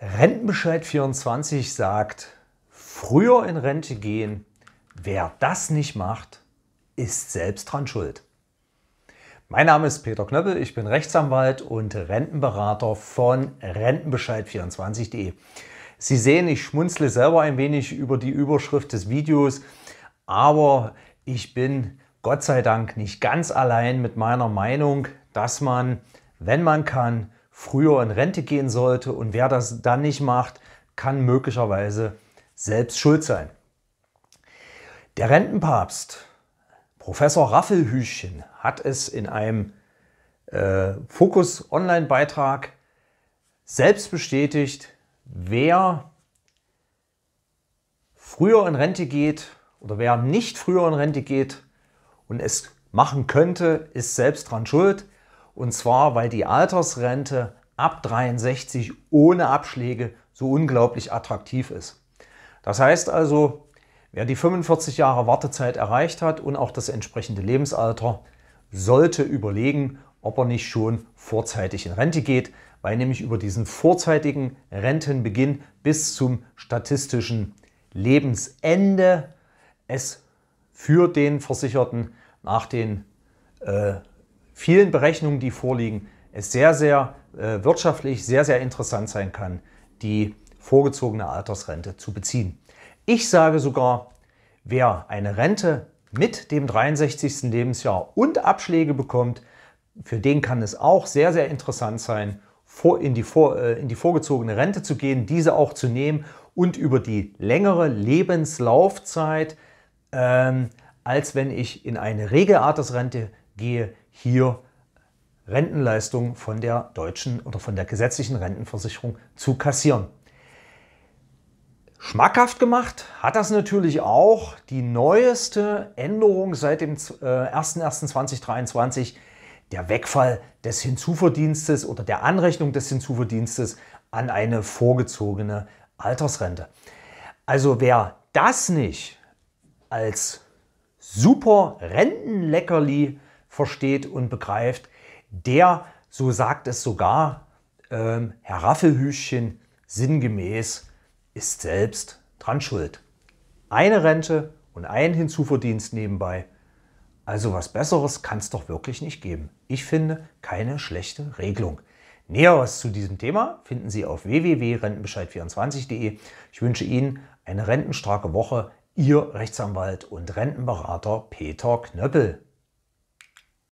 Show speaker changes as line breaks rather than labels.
Rentenbescheid 24 sagt, früher in Rente gehen, wer das nicht macht, ist selbst dran schuld. Mein Name ist Peter Knöppel, ich bin Rechtsanwalt und Rentenberater von Rentenbescheid24.de. Sie sehen, ich schmunzle selber ein wenig über die Überschrift des Videos, aber ich bin Gott sei Dank nicht ganz allein mit meiner Meinung, dass man, wenn man kann, früher in Rente gehen sollte und wer das dann nicht macht, kann möglicherweise selbst schuld sein. Der Rentenpapst, Professor Raffelhüschen, hat es in einem äh, Fokus Online-Beitrag selbst bestätigt, wer früher in Rente geht oder wer nicht früher in Rente geht und es machen könnte, ist selbst dran schuld. Und zwar, weil die Altersrente ab 63 ohne Abschläge so unglaublich attraktiv ist. Das heißt also, wer die 45 Jahre Wartezeit erreicht hat und auch das entsprechende Lebensalter, sollte überlegen, ob er nicht schon vorzeitig in Rente geht, weil nämlich über diesen vorzeitigen Rentenbeginn bis zum statistischen Lebensende es für den Versicherten nach den äh, vielen Berechnungen, die vorliegen, es sehr, sehr äh, wirtschaftlich, sehr, sehr interessant sein kann, die vorgezogene Altersrente zu beziehen. Ich sage sogar, wer eine Rente mit dem 63. Lebensjahr und Abschläge bekommt, für den kann es auch sehr, sehr interessant sein, in die, vor, äh, in die vorgezogene Rente zu gehen, diese auch zu nehmen und über die längere Lebenslaufzeit, ähm, als wenn ich in eine Regelaltersrente gehe hier Rentenleistungen von der deutschen oder von der gesetzlichen Rentenversicherung zu kassieren. Schmackhaft gemacht hat das natürlich auch die neueste Änderung seit dem 01.01.2023, äh, der Wegfall des Hinzuverdienstes oder der Anrechnung des Hinzuverdienstes an eine vorgezogene Altersrente. Also wer das nicht als super Rentenleckerli versteht und begreift, der, so sagt es sogar ähm, Herr Raffelhüschchen, sinngemäß ist selbst dran schuld. Eine Rente und ein Hinzuverdienst nebenbei. Also was Besseres kann es doch wirklich nicht geben. Ich finde keine schlechte Regelung. Näheres zu diesem Thema finden Sie auf www.rentenbescheid24.de. Ich wünsche Ihnen eine rentenstarke Woche. Ihr Rechtsanwalt und Rentenberater Peter Knöppel.